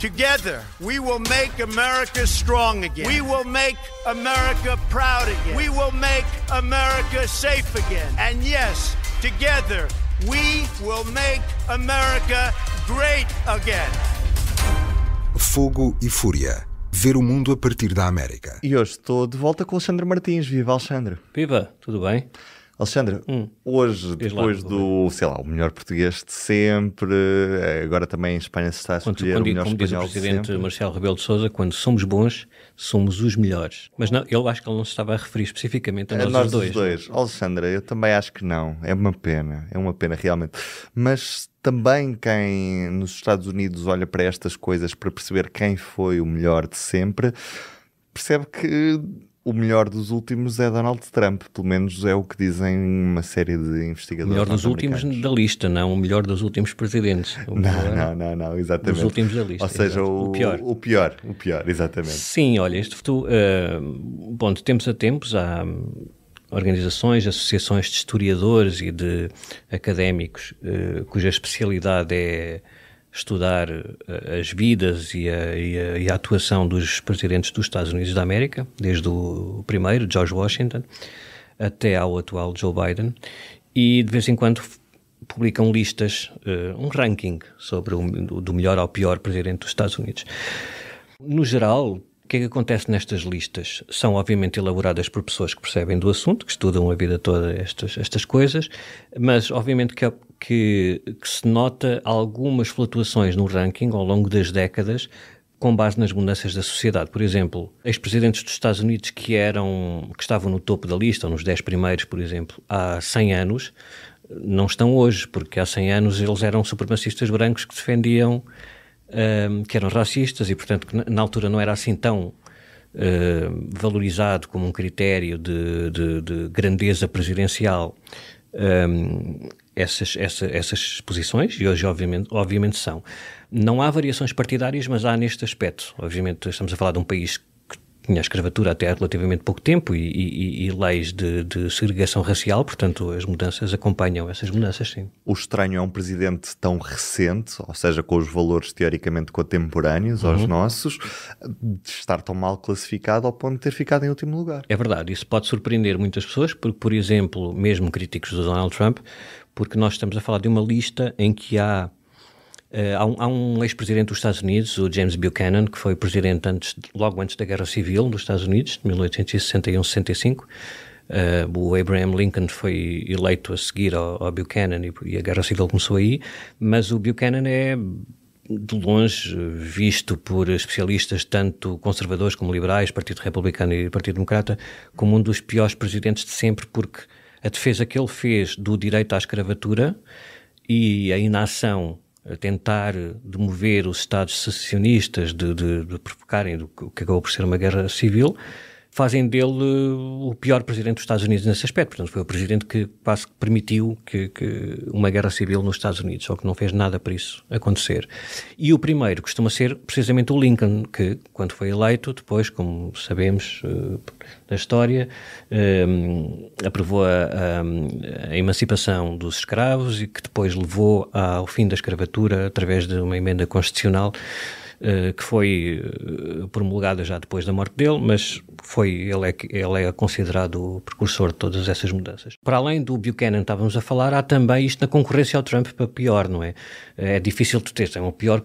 Together, we will make America strong again. We will make America proud again. We will make America safe again. And yes, together, we will make America great again. Fogo e Fúria. Ver o mundo a partir da América. E hoje estou de volta com o Alexandre Martins. Viva, Alexandre. Viva, tudo bem? Alexandra, hum. hoje, depois lá, do, sei lá, o melhor português de sempre, eh, agora também em Espanha se está a escolher quando, o melhor como espanhol diz o presidente Marcelo Rebelo de Sousa, quando somos bons, somos os melhores. Mas não, eu acho que ele não se estava a referir especificamente a é nós, é, nós os dois. dois. Alexandra, eu também acho que não. É uma pena, é uma pena realmente. Mas também quem nos Estados Unidos olha para estas coisas para perceber quem foi o melhor de sempre, percebe que o melhor dos últimos é Donald Trump, pelo menos é o que dizem uma série de investigadores. O melhor dos últimos da lista, não o melhor dos últimos presidentes. Não, não, não, não, exatamente. Dos últimos da lista. Ou seja, o, o, pior. o pior, o pior, exatamente. Sim, olha, isto futuro, uh, bom, de tempos a tempos há hum, organizações, associações de historiadores e de académicos uh, cuja especialidade é estudar eh, as vidas e a, e, a, e a, atuação dos presidentes dos Estados Unidos da América, desde o primeiro, George Washington, até ao atual Joe Biden, e de vez em quando publicam listas, eh, um ranking sobre o, do melhor ao pior presidente dos Estados Unidos. No geral, o que é que acontece nestas listas? São, obviamente, elaboradas por pessoas que percebem do assunto, que estudam a vida toda estas, estas coisas, mas, obviamente, que que, que se nota algumas flutuações no ranking ao longo das décadas, com base nas mudanças da sociedade. Por exemplo, ex-presidentes dos Estados Unidos que eram, que estavam no topo da lista, ou nos 10 primeiros, por exemplo, há 100 anos, não estão hoje, porque há 100 anos eles eram supremacistas brancos que defendiam um, que eram racistas e, portanto, que na altura não era assim tão uh, valorizado como um critério de, de, de grandeza presidencial. Um, essas, essa, essas posições, e hoje obviamente, obviamente são. Não há variações partidárias, mas há neste aspecto. Obviamente estamos a falar de um país tinha a escravatura até há relativamente pouco tempo e, e, e leis de, de, segregação racial, portanto as mudanças acompanham essas mudanças, sim. O estranho é um presidente tão recente, ou seja, com os valores teoricamente contemporâneos uhum. aos nossos, de estar tão mal classificado ao ponto de ter ficado em último lugar. É verdade, isso pode surpreender muitas pessoas, porque, por exemplo, mesmo críticos do Donald Trump, porque nós estamos a falar de uma lista em que há eh, há um, um ex-presidente dos Estados Unidos, o James Buchanan, que foi presidente antes, logo antes da Guerra Civil nos Estados Unidos, de 1861-65. Uh, eh, o Abraham Lincoln foi eleito a seguir ao, ao Buchanan e, e, a Guerra Civil começou aí, mas o Buchanan é de longe visto por especialistas tanto conservadores como liberais, Partido Republicano e Partido Democrata, como um dos piores presidentes de sempre, porque a defesa que ele fez do direito à escravatura e a inação a tentar demover os Estados secessionistas de, de, de provocarem o que acabou por ser uma guerra civil, fazem dele eh, o pior presidente dos Estados Unidos nesse aspecto. Portanto, foi o presidente que quase permitiu que, que, uma guerra civil nos Estados Unidos, só que não fez nada para isso acontecer. E o primeiro costuma ser precisamente o Lincoln, que, quando foi eleito, depois, como sabemos da eh, história, um, eh, aprovou a, a, a, emancipação dos escravos e que depois levou ao fim da escravatura através de uma emenda constitucional eh, que foi eh, promulgada já depois da morte dele, mas foi, ele, é, ele é considerado o precursor de todas essas mudanças. Para além do Buchanan, estávamos a falar, há também isto na concorrência ao Trump para pior, não é? É difícil de ter, é um pior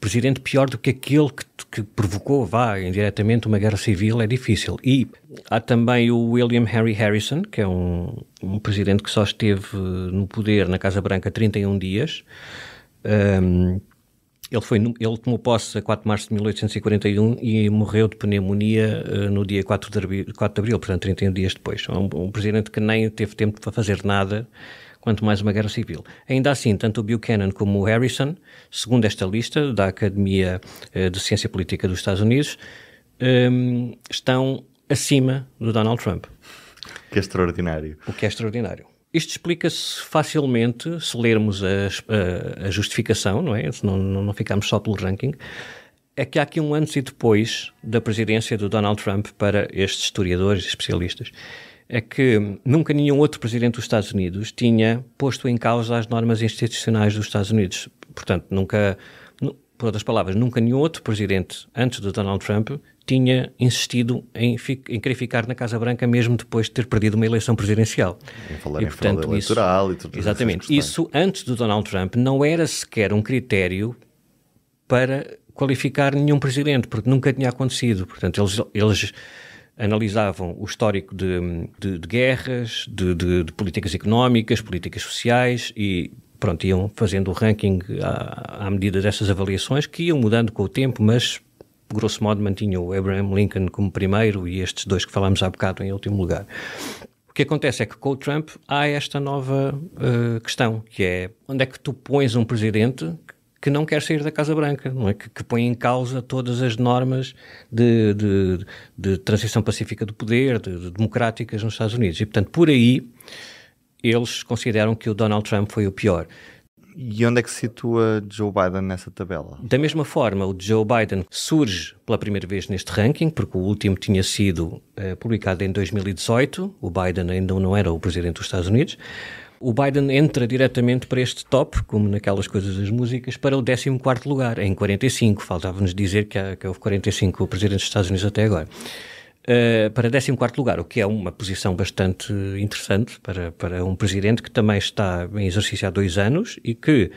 presidente pior do que aquele que, que, provocou, vá, indiretamente, uma guerra civil, é difícil. E há também o William Henry Harrison, que é um, um presidente que só esteve no poder na Casa Branca 31 dias, um, ehm, ele, foi, ele tomou posse a 4 de março de 1841 e morreu de pneumonia uh, no dia 4 de, abril, 4 de abril, portanto, 31 dias depois. É um, um presidente que nem teve tempo para fazer nada, quanto mais uma guerra civil. Ainda assim, tanto o Buchanan como o Harrison, segundo esta lista da Academia eh, de Ciência Política dos Estados Unidos, um, ehm, estão acima do Donald Trump. Que é extraordinário. O que é extraordinário. Isto explica-se facilmente se lermos a, a, a justificação, não é? Se não, não, não ficarmos só pelo ranking. É que há aqui um antes e depois da presidência do Donald Trump para estes historiadores e especialistas. É que nunca nenhum outro presidente dos Estados Unidos tinha posto em causa as normas institucionais dos Estados Unidos. Portanto, nunca, por outras palavras, nunca nenhum outro presidente antes do Donald Trump tinha insistido em, em, querer ficar na Casa Branca mesmo depois de ter perdido uma eleição presidencial. Em falar e, em portanto, fraude eleitoral e tudo Exatamente. Isso, antes do Donald Trump, não era sequer um critério para qualificar nenhum presidente, porque nunca tinha acontecido. Portanto, eles, eles analisavam o histórico de, de, de guerras, de, de políticas económicas, políticas sociais e pronto, iam fazendo o ranking à, à, medida dessas avaliações que iam mudando com o tempo, mas grosso modo, mantinha o Abraham Lincoln como primeiro e estes dois que falámos há bocado em último lugar. O que acontece é que com o Trump há esta nova uh, questão, que é onde é que tu pões um presidente que não quer sair da Casa Branca, não é? que, que põe em causa todas as normas de, de, de transição pacífica do poder, de, de, democráticas nos Estados Unidos. E, portanto, por aí eles consideram que o Donald Trump foi o pior. E onde é que se situa Joe Biden nessa tabela? Da mesma forma, o Joe Biden surge pela primeira vez neste ranking, porque o último tinha sido eh, publicado em 2018, o Biden ainda não era o presidente dos Estados Unidos. O Biden entra diretamente para este top, como naquelas coisas das músicas, para o 14 lugar, em 45. Faltava-nos dizer que, há, que houve 45 presidentes dos Estados Unidos até agora. Eh, para 14 lugar, o que é uma posição bastante interessante para, para um presidente que também está em exercício há dois anos e que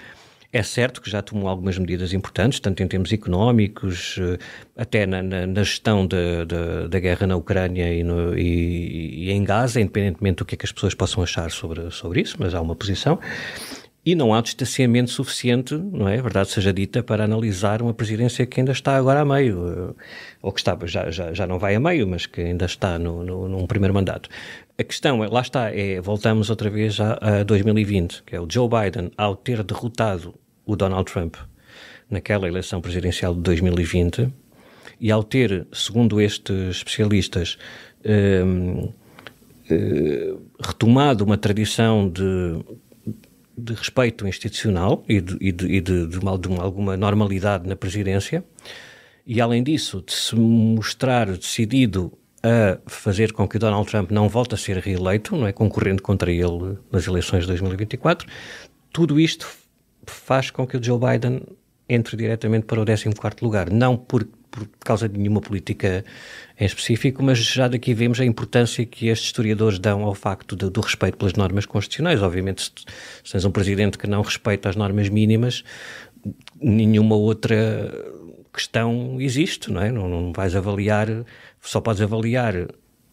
é certo que já tomou algumas medidas importantes, tanto em termos económicos, eh, até na, na, na gestão de, de, da guerra na Ucrânia e, no, e, e, em Gaza, independentemente do que é que as pessoas possam achar sobre, sobre isso, mas há uma posição e não há distanciamento suficiente, não é? Verdade seja dita, para analisar uma presidência que ainda está agora a meio, eh, ou que já, já, já não vai a meio, mas que ainda está no, no, num primeiro mandato. A questão, é, lá está, é, voltamos outra vez a, a 2020, que é o Joe Biden, ao ter derrotado o Donald Trump naquela eleição presidencial de 2020, e ao ter, segundo estes especialistas, um, ehm, eh, retomado uma tradição de de respeito institucional e de, e de, e de, de, uma, de uma, alguma normalidade na presidência, e além disso, de se mostrar decidido a fazer com que Donald Trump não volte a ser reeleito, não é concorrendo contra ele nas eleições de 2024, tudo isto faz com que o Joe Biden entre diretamente para o 14º lugar, não por por causa de nenhuma política em específico, mas já daqui vemos a importância que estes historiadores dão ao facto de, do respeito pelas normas constitucionais. Obviamente, se, se tens um presidente que não respeita as normas mínimas, nenhuma outra questão existe, não é? Não, não vais avaliar, só podes avaliar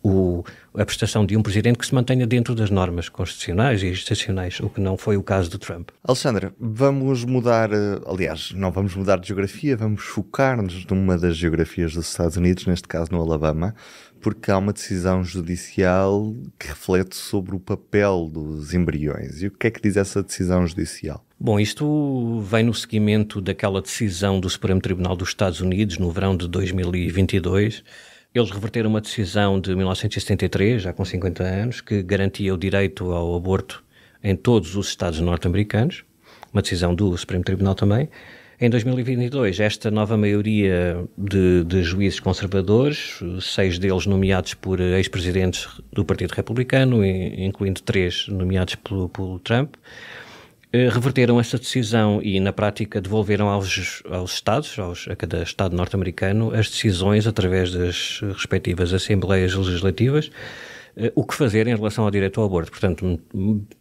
o, a prestação de um presidente que se mantenha dentro das normas constitucionais e institucionais, o que não foi o caso do Trump. Alexandra, vamos mudar, eh, aliás, não vamos mudar de geografia, vamos focar-nos numa das geografias dos Estados Unidos, neste caso no Alabama, porque há uma decisão judicial que reflete sobre o papel dos embriões. E o que é que diz essa decisão judicial? Bom, isto vem no seguimento daquela decisão do Supremo Tribunal dos Estados Unidos no verão de 2022 eles reverteram uma decisão de 1973, já com 50 anos, que garantia o direito ao aborto em todos os Estados norte-americanos, uma decisão do Supremo Tribunal também. Em 2022, esta nova maioria de, de juízes conservadores, seis deles nomeados por ex-presidentes do Partido Republicano, incluindo três nomeados pelo, pelo Trump, eh, reverteram essa decisão e, na prática, devolveram aos, aos Estados, aos, a cada Estado norte-americano, as decisões através das respectivas assembleias legislativas, eh, o que fazer em relação ao direito ao aborto. Portanto,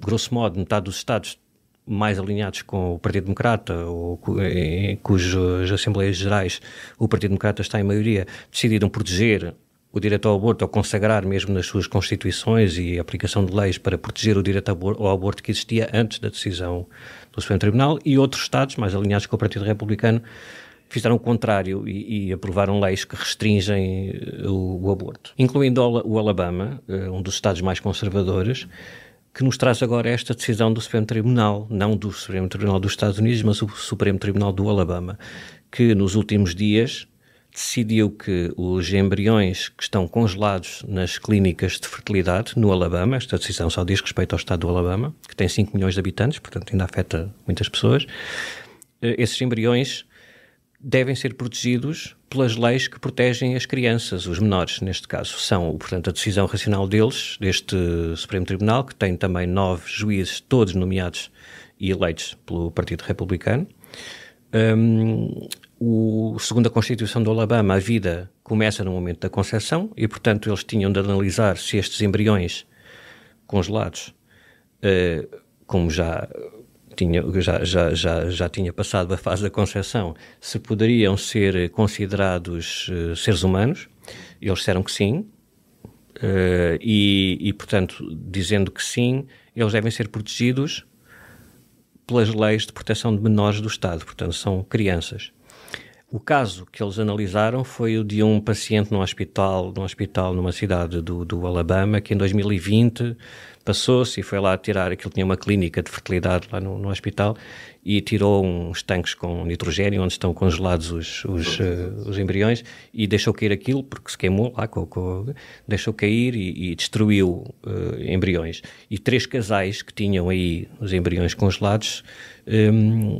grosso modo, metade dos Estados mais alinhados com o Partido Democrata, ou eh, cujas Assembleias Gerais o Partido Democrata está em maioria, decidiram proteger o direito ao aborto, ou consagrar mesmo nas suas constituições e aplicação de leis para proteger o direito ao aborto que existia antes da decisão do Supremo Tribunal, e outros Estados, mais alinhados com o Partido Republicano, fizeram o contrário e, e aprovaram leis que restringem eh, o, o, aborto, incluindo o Alabama, eh, um dos Estados mais conservadores, que nos traz agora esta decisão do Supremo Tribunal, não do Supremo Tribunal dos Estados Unidos, mas do Supremo Tribunal do Alabama, que nos últimos dias decidiu que os embriões que estão congelados nas clínicas de fertilidade no Alabama, esta decisão só diz respeito ao estado do Alabama, que tem 5 milhões de habitantes, portanto ainda afeta muitas pessoas, eh, esses embriões devem ser protegidos pelas leis que protegem as crianças, os menores, neste caso. São, portanto, a decisão racional deles, deste Supremo Tribunal, que tem também nove juízes, todos nomeados e eleitos pelo Partido Republicano. Um, o, segundo a Constituição do Alabama, a vida começa no momento da concepção e, portanto, eles tinham de analisar se estes embriões congelados, uh, como já tinha, já, já, já, já tinha passado a fase da concepção, se poderiam ser considerados uh, seres humanos. Eles disseram que sim, uh, e, e, portanto, dizendo que sim, eles devem ser protegidos pelas leis de proteção de menores do Estado, portanto, são crianças. O caso que eles analisaram foi o de um paciente num hospital, num hospital numa cidade do, do Alabama, que em 2020 passou-se e foi lá tirar, aquilo tinha uma clínica de fertilidade lá no, no hospital, e tirou uns tanques com nitrogênio, onde estão congelados os, os, uh, os embriões, e deixou cair aquilo, porque se queimou lá, com, com, deixou cair e, e destruiu uh, embriões. E três casais que tinham aí os embriões congelados um,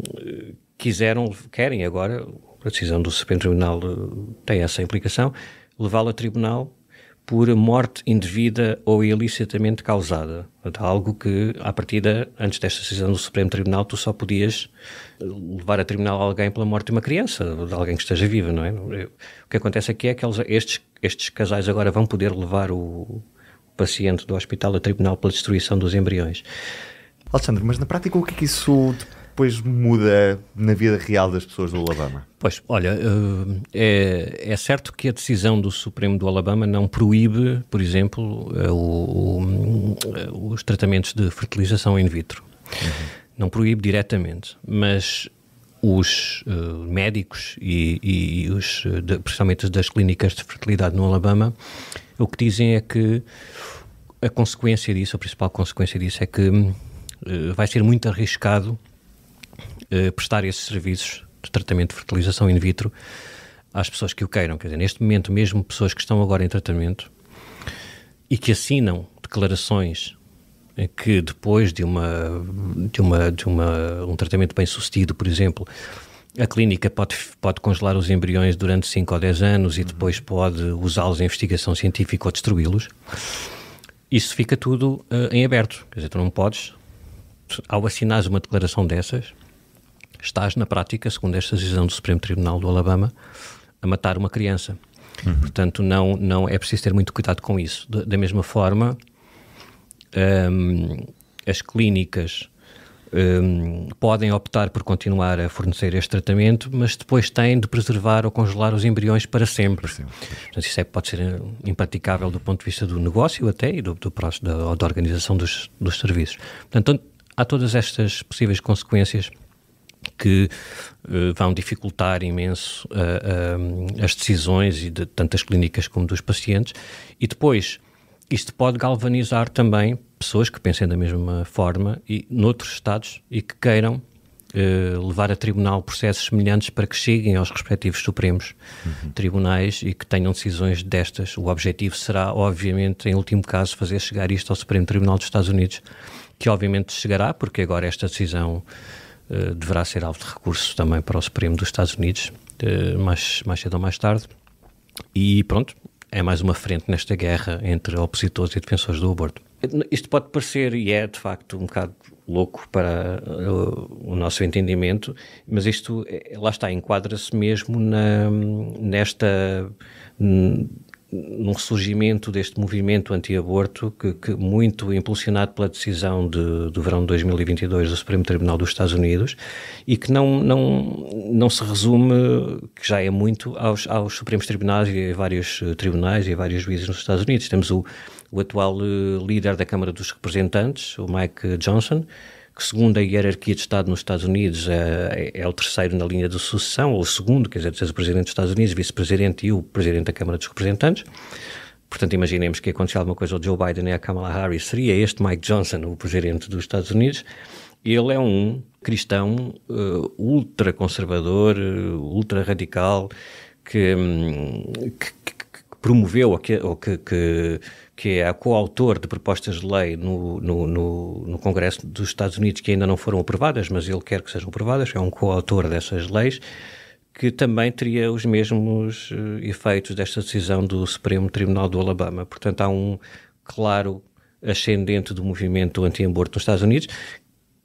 ehm, quiseram, querem agora a decisão do Supremo Tribunal eh, tem essa implicação, levá-lo a tribunal por morte indevida ou ilicitamente causada. Algo que, à partida, antes desta decisão do Supremo Tribunal, tu só podias eh, levar a tribunal alguém pela morte de uma criança, de alguém que esteja vivo, não é? O que acontece aqui é que eles, estes, estes casais agora vão poder levar o paciente do hospital a tribunal pela destruição dos embriões. Alexandre, mas na prática o que é que isso depois muda na vida real das pessoas do Alabama? Pois, olha, eh, é, é certo que a decisão do Supremo do Alabama não proíbe, por exemplo, eh, o, o, eh, os tratamentos de fertilização in vitro. Uhum. Não proíbe diretamente, mas os uh, médicos e, e, os, de, principalmente das clínicas de fertilidade no Alabama, o que dizem é que a consequência disso, a principal consequência disso é que uh, vai ser muito arriscado eh, prestar esses serviços de tratamento de fertilização in vitro às pessoas que o queiram. Quer dizer, neste momento, mesmo pessoas que estão agora em tratamento e que assinam declarações que depois de uma de uma de uma um tratamento bem sucedido, por exemplo, a clínica pode, pode congelar os embriões durante 5 ou 10 anos e depois uhum. pode usá-los em investigação científica ou destruí-los. Isso fica tudo uh, em aberto. Quer dizer, tu não podes, ao assinares uma declaração dessas, estás, na prática, segundo esta decisão do Supremo Tribunal do Alabama, a matar uma criança. Uhum. Portanto, não, não é preciso ter muito cuidado com isso. Da, da mesma forma, um, as clínicas um, podem optar por continuar a fornecer este tratamento, mas depois têm de preservar ou congelar os embriões para sempre. Para sempre. Portanto, isso é, pode ser impraticável do ponto de vista do negócio até e do, do, da, da organização dos, dos serviços. Portanto, há todas estas possíveis consequências que eh, vão dificultar imenso uh, uh, as decisões e de tantas clínicas como dos pacientes. E depois, isto pode galvanizar também pessoas que pensem da mesma forma e noutros estados e que queiram levar a tribunal processos semelhantes para que cheguem aos respectivos supremos uhum. tribunais e que tenham decisões destas. O objetivo será, obviamente, em último caso, fazer chegar isto ao Supremo Tribunal dos Estados Unidos, que obviamente chegará, porque agora esta decisão eh, deverá ser alvo de recurso também para o Supremo dos Estados Unidos, uh, mais, mais cedo ou mais tarde. E pronto, é mais uma frente nesta guerra entre opositores e defensores do aborto. Isto pode parecer, e é de facto um bocado louco para o, eh, o nosso entendimento, mas isto, lá está, enquadra-se mesmo na, nesta num ressurgimento deste movimento anti-aborto, que, que, muito impulsionado pela decisão de, do verão de 2022 do Supremo Tribunal dos Estados Unidos, e que não, não, não se resume, que já é muito, aos, aos Supremos Tribunais e a vários eh, tribunais e a vários juízes nos Estados Unidos. Temos o, o atual eh, líder da Câmara dos Representantes, o Mike Johnson, que segundo a hierarquia de Estado nos Estados Unidos é, é, o terceiro na linha de sucessão, ou o segundo, quer dizer, o Presidente dos Estados Unidos, Vice-Presidente e o Presidente da Câmara dos Representantes. Portanto, imaginemos que aconteça alguma coisa ao Joe Biden e à Kamala Harris, seria este Mike Johnson, o Presidente dos Estados Unidos, ele é um cristão uh, ultraconservador, uh, ultra-radical, que, hum, que, promoveu ou que, ou que, que, que é coautor de propostas de lei no, no, no, no, Congresso dos Estados Unidos que ainda não foram aprovadas, mas ele quer que sejam aprovadas, é um coautor dessas leis, que também teria os mesmos eh, efeitos desta decisão do Supremo Tribunal do Alabama. Portanto, há um claro ascendente do movimento anti-aborto nos Estados Unidos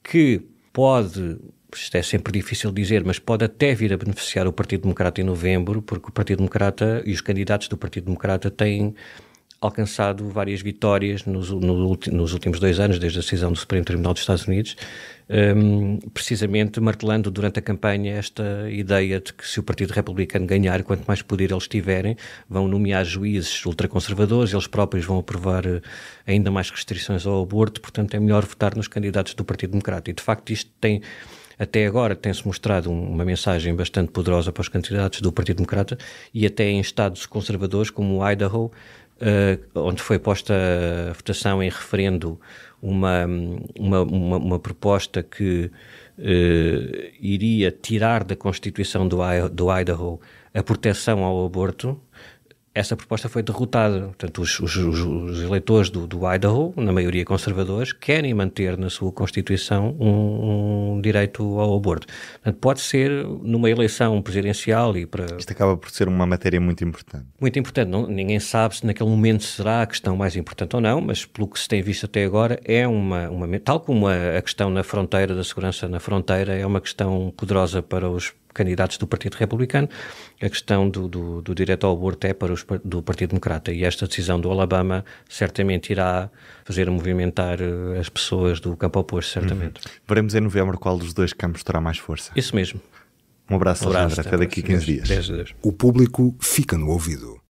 que pode isto é sempre difícil dizer, mas pode até vir a beneficiar o Partido Democrata em novembro, porque o Partido Democrata e os candidatos do Partido Democrata têm alcançado várias vitórias nos, no, nos últimos dois anos, desde a decisão do Supremo Tribunal dos Estados Unidos, um, precisamente martelando durante a campanha esta ideia de que se o Partido Republicano ganhar, quanto mais poder eles tiverem, vão nomear juízes ultraconservadores, eles próprios vão aprovar eh, ainda mais restrições ao aborto, portanto é melhor votar nos candidatos do Partido Democrata. E de facto isto tem até agora tem-se mostrado uma mensagem bastante poderosa para os candidatos do Partido Democrata e até em estados conservadores como o Idaho, eh, onde foi posta a votação em referendo uma, uma, uma, uma proposta que uh, iria tirar da Constituição do, do Idaho a proteção ao aborto, essa proposta foi derrotada. Portanto, os, os, os eleitores do, do, Idaho, na maioria conservadores, querem manter na sua Constituição um, um direito ao aborto. Portanto, pode ser numa eleição presidencial e para. Isto acaba por ser uma matéria muito importante. Muito importante. Não, ninguém sabe se naquele momento será a questão mais importante ou não, mas pelo que se tem visto até agora, é uma. uma tal como a, a questão na fronteira, da segurança na fronteira, é uma questão poderosa para os candidatos do Partido Republicano, a questão do, do, do direito ao aborto é para os, do Partido Democrata e esta decisão do Alabama certamente irá fazer movimentar eh, as pessoas do campo oposto, certamente. Uhum. Veremos em novembro qual dos dois campos terá mais força. Isso mesmo. Um abraço, um abraço Alexandre. Até, até daqui 15 dias. O público fica no ouvido.